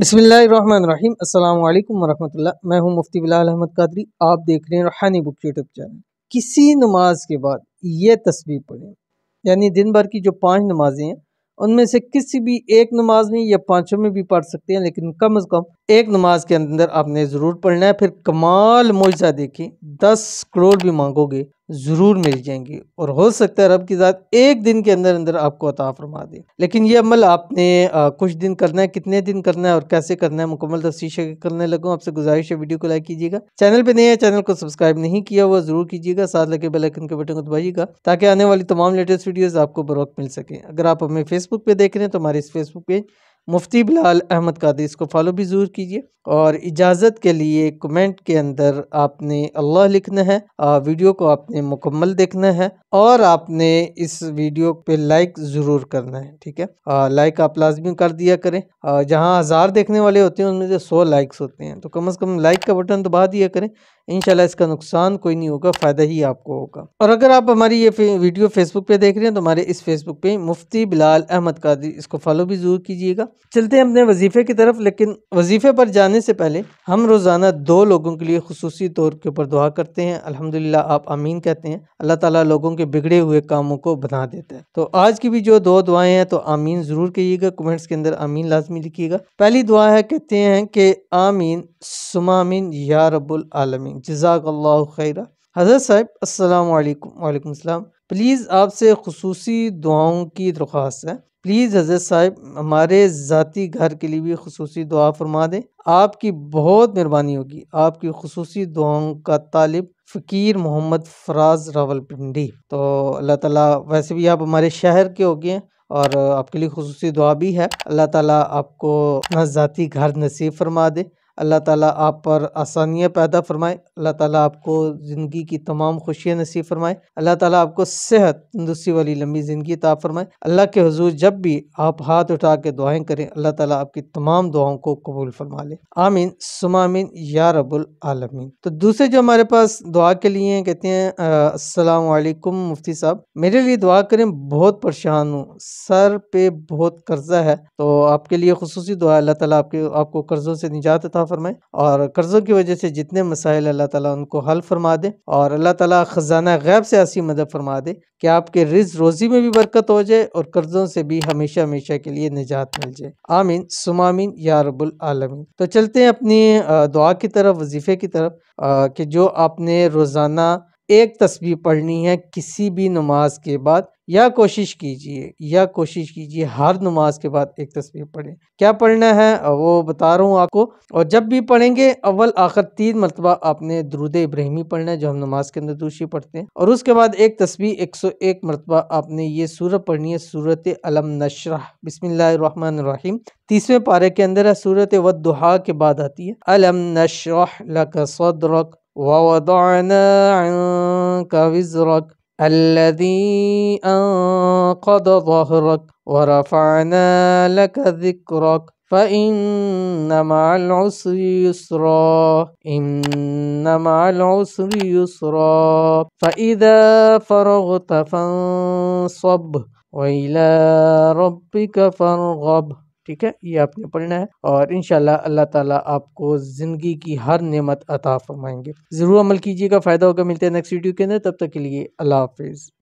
बसमीम अल्लाम वरहमल्ला मैं हूं मुफ्ती बिलाल अहमद कादरी आप देख रहे हैं रूहानी बुक यूट्यूब चैनल किसी नमाज के बाद ये तस्वीर पढ़ें यानी दिन भर की जो पांच नमाजें हैं उनमें से किसी भी एक नमाज में या पांचों में भी पढ़ सकते हैं लेकिन कम अज़ कम एक नमाज के अंदर आपने ज़रूर पढ़ना है फिर कमाल मुआजा देखें दस करोड़ भी मांगोगे ज़रूर मिल जाएंगी और हो सकता है रब की ज़ात एक दिन के अंदर अंदर आपको अता फरमा दे लेकिन ये अमल आपने कुछ दिन करना है कितने दिन करना है और कैसे करना है मुकम्मल तफसीश करने लगूँ आपसे गुजारिश है वीडियो को लाइक कीजिएगा चैनल पर नहीं है चैनल को सब्सक्राइब नहीं किया हुआ ज़रूर कीजिएगा साथ लगे बेलाइकन के बटन को दबाइएगा ताकि आने वाली तमाम लेटेस्ट वीडियोज़ आपको बर मिल सकें अगर आप हमें फेसबुक पर देख रहे हैं तो हमारे इस फेसबुक पेज मुफ्ती बिलाल अहमद कादी इसको फॉलो भी ज़रूर कीजिए और इजाज़त के लिए कमेंट के अंदर आपने अल्लाह लिखना है आ, वीडियो को आपने मुकम्मल देखना है और आपने इस वीडियो पे लाइक ज़रूर करना है ठीक है लाइक आप लाजमी कर दिया करें जहाँ हज़ार देखने वाले होते हैं उनमें से सौ लाइक्स होते हैं तो कम अज़ कम लाइक का बटन दबा दिया करें इन इसका नुकसान कोई नहीं होगा फ़ायदा ही आपको होगा और अगर आप हमारी ये वीडियो फेसबुक पे देख रहे हैं तो हमारे इस फेसबुक पे मुफ्ती बिलाल अहमद कादरी इसको फॉलो भी ज़रूर कीजिएगा चलते हैं अपने वजीफ़े की तरफ लेकिन वजीफ़े पर जाने से पहले हम रोज़ाना दो लोगों के लिए खसूसी तौर के ऊपर दुआ करते हैं अलहमदिल्ला आप आमीन कहते हैं अल्लाह ताला लोगों के बिगड़े हुए कामों को बना देता है तो आज की भी जो दो दुआएं हैं तो आमीन ज़रूर कहिएगा कमेंट्स के अंदर आमीन लाजमी लिखिएगा पहली दुआ है कहते हैं कि आमीन सुमामीन या रब्बुल आलमीन जजाकल्ला खैर हज़रत साहब वालेकुम सलाम प्लीज़ आपसे खसूसी दुआओं की दरख्वास्त है प्लीज़ हज़रत साहब हमारे ज़ाती घर के लिए भी खसूसी दुआ फरमा दें आपकी बहुत मेहरबानी होगी आपकी खसूसी दुआओं का तालिब फ़कीर मोहम्मद फराज रावलपिंडी तो अल्लाह ताला वैसे भी आप हमारे शहर के हो गए हैं और आपके लिए खसूसी दुआ भी है अल्लाह ताला आपको अपना ज़ाती घर नसीब फरमा दे अल्लाह ताला आप पर आसानियाँ पैदा फरमाए अल्लाह ताला आपको ज़िंदगी की तमाम खुशियाँ नसीब फरमाए अल्लाह ताला आपको सेहत तंदुरुस्ती वाली लंबी ज़िंदगी ता फरमाए अल्लाह के हजूर जब भी आप हाथ उठा के दुआएं करें अल्लाह ताला आपकी तमाम दुआओं को कबूल फरमा ले आमीन सुमामीन या रबुल आलमीन तो दूसरे जो हमारे पास दुआ के लिए कहते हैं असलकुम मुफ्ती साहब मेरे लिए दुआ करें बहुत परेशान हूँ सर पे बहुत कर्जा है तो आपके लिए खसूसी दुआ अल्लाह ताला आपके आपको कर्जों से निजात था अता फरमाए और कर्ज़ों की वजह से जितने मसाइल अल्लाह ताला उनको हल फरमा दे और अल्लाह ताला ख़जाना गैब से ऐसी मदद फरमा दे कि आपके रिज रोज़ी में भी बरकत हो जाए और कर्ज़ों से भी हमेशा हमेशा के लिए निजात मिल जाए आमीन सुमामीन या रबुल आलमीन तो चलते हैं अपनी दुआ की तरफ वजीफ़े की तरफ कि जो आपने रोज़ाना एक तस्वीर पढ़नी है किसी भी नमाज के बाद या कोशिश कीजिए या कोशिश कीजिए हर नमाज के बाद एक तस्वीर पढ़ें क्या पढ़ना है वो बता रहा हूँ आपको और जब भी पढ़ेंगे अव्वल आखिर तीन मरतबा आपने द्रुद इब्राहिमी पढ़ना है जो हम नमाज के अंदर दूसरी पढ़ते हैं और उसके बाद एक तस्वीर एक सौ एक मरतबा आपने ये सूरत पढ़नी है सूरत अलम नशरा बिसमीम तीसवें पारे के अंदर है सूरत वदुहा के बाद आती है अलम नशरक वदाना का विजरक الذي أنقض ظهرك ورفعنا لك ذكرك فإن مع العسر يسرا إن مع العسر يسرا فإذا فرغت فانصب وإلى ربك فارغب ठीक है ये आपने पढ़ना है और इनशाला अल्लाह ताला आपको ज़िंदगी की हर नेमत अता फरमाएंगे ज़रूर अमल कीजिएगा फ़ायदा होगा मिलते हैं नेक्स्ट वीडियो के अंदर तब तक के लिए अल्लाह हाफिज़